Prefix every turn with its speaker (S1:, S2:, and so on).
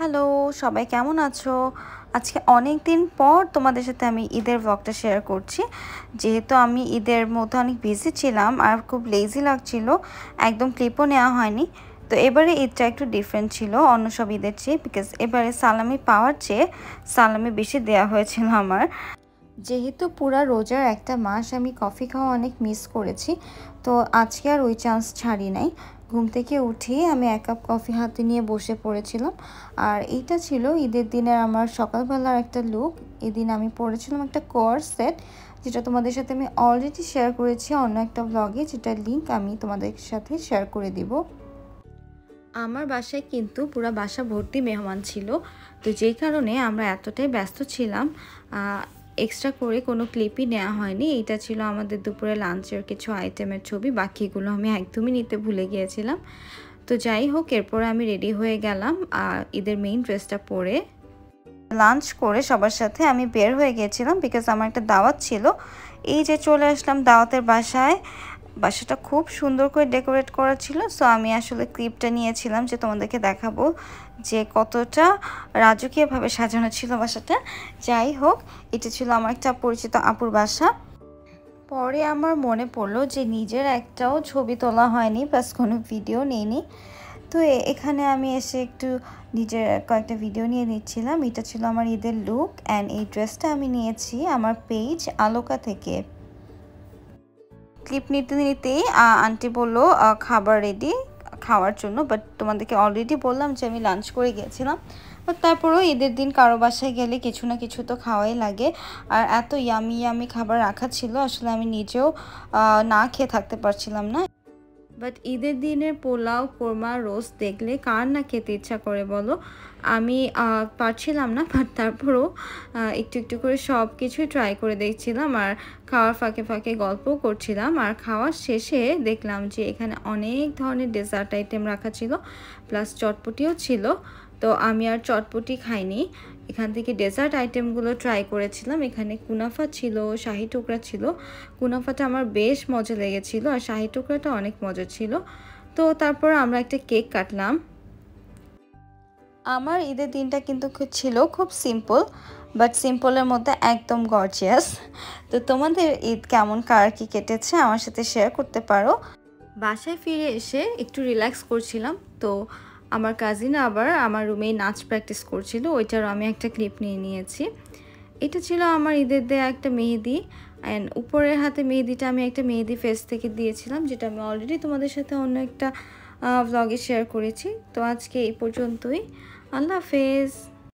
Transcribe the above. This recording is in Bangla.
S1: হ্যালো সবাই কেমন আছো আজকে অনেক দিন পর তোমাদের সাথে আমি ঈদের ব্লগটা শেয়ার করছি যেহেতু আমি ঈদের মধ্যে অনেক বিজি ছিলাম আর খুব লেজি লাগছিল একদম ক্লিপও নেওয়া হয়নি তো এবারে ঈদটা একটু ডিফারেন্ট ছিল অন্য সব ঈদের চেয়ে বিকজ এবারে সালামি পাওয়ার চেয়ে সালামি বেশি দেয়া হয়েছিল আমার যেহেতু পুরা রোজার একটা মাস আমি কফি খাওয়া অনেক মিস করেছি তো আজকে আর ওই চান্স ছাড়ি নাই ঘুম থেকে উঠি আমি এক কাপ কফি হাতে নিয়ে বসে পড়েছিলাম আর এইটা ছিল ঈদের দিনে আমার সকালবেলার একটা লুক এদিন আমি পড়েছিলাম একটা কর সেট যেটা তোমাদের সাথে আমি অলরেডি শেয়ার করেছি অন্য একটা ব্লগে যেটা লিঙ্ক আমি তোমাদের সাথে শেয়ার করে দিব আমার বাসায় কিন্তু পুরো বাসা ভর্তি মেহমান ছিল তো যেই কারণে আমরা এতটাই ব্যস্ত ছিলাম এক্সট্রা করে কোনো ক্লিপই নেওয়া হয়নি এইটা ছিল আমাদের দুপুরে লাঞ্চের কিছু আইটেমের ছবি বাকিগুলো আমি একদমই নিতে ভুলে গিয়েছিলাম তো যাই হোক এরপরে আমি রেডি হয়ে গেলাম আর ঈদের মেইন ড্রেসটা পরে লাঞ্চ করে সবার সাথে আমি বের হয়ে গিয়েছিলাম বিকজ আমার একটা দাওয়াত ছিল এই যে চলে আসলাম দাওয়াতের বাসায় বাসাটা খুব সুন্দর করে ডেকোরেট করা ছিল সো আমি আসলে ক্লিপটা নিয়েছিলাম যে তোমাদেরকে দেখাবো যে কতটা রাজকীয়ভাবে সাজানো ছিল বাসাটা যাই হোক এটা ছিল আমার একটা পরিচিত আপুর বাসা পরে আমার মনে পড়লো যে নিজের একটাও ছবি তোলা হয়নি প্লাস কোনো ভিডিও নেইনি তো এখানে আমি এসে একটু নিজের কয়েকটা ভিডিও নিয়ে নিচ্ছিলাম এটা ছিল আমার ঈদের লুক অ্যান্ড এই ড্রেসটা আমি নিয়েছি আমার পেজ আলোকা থেকে ক্লিপ নিতে নিতেই আন্টি বললো খাবার রেডি খাওয়ার জন্য বাট তোমাদেরকে অলরেডি বললাম যে আমি লাঞ্চ করে গিয়েছিলাম বাট তারপরেও ঈদের দিন কারো বাসায় গেলে কিছু না কিছু তো খাওয়াই লাগে আর এত ইয়ামি ইয়ামি খাবার রাখা ছিল আসলে আমি নিজেও না খেয়ে থাকতে পারছিলাম না বাট ঈদের দিনের পোলাও কোরমা রোস্ট দেখলে কার না খেতে ইচ্ছা করে বলো আমি পারছিলাম না বাট তারপরও একটু একটু করে সব কিছুই ট্রাই করে দেখছিলাম আর খাওয়ার ফাঁকে ফাঁকে গল্পও করছিলাম আর খাওয়ার শেষে দেখলাম যে এখানে অনেক ধরনের ডেজার্ট আইটেম রাখা ছিল প্লাস চটপটিও ছিল তো আমি আর চটপটি খাইনি এখান থেকে ডেজার্ট আইটেমগুলো ট্রাই করেছিলাম এখানে কুনাফা ছিল শাহি টুকরা ছিল কুনাফাটা আমার বেশ মজা লেগেছিল আর শাহি টুকরাটা অনেক মজা ছিল তো তারপর আমরা একটা কেক কাটলাম আমার ঈদের দিনটা কিন্তু ছিল খুব সিম্পল বাট সিম্পলের মধ্যে একদম গর্জিয়াস তো তোমাদের ঈদ কেমন কার কি কেটেছে আমার সাথে শেয়ার করতে পারো বাসায় ফিরে এসে একটু রিল্যাক্স করছিলাম তো আমার কাজিন আবার আমার রুমে নাচ প্র্যাকটিস করছিল ওইটারও আমি একটা ক্লিপ নিয়ে নিয়েছি এটা ছিল আমার ঈদের দেয়া একটা মেহেদি অ্যান্ড উপরের হাতে মেহেদিটা আমি একটা মেহেদি ফেস থেকে দিয়েছিলাম যেটা আমি অলরেডি তোমাদের সাথে অন্য একটা ব্লগে শেয়ার করেছি তো আজকে এই পর্যন্তই আল্লাহ হাফেজ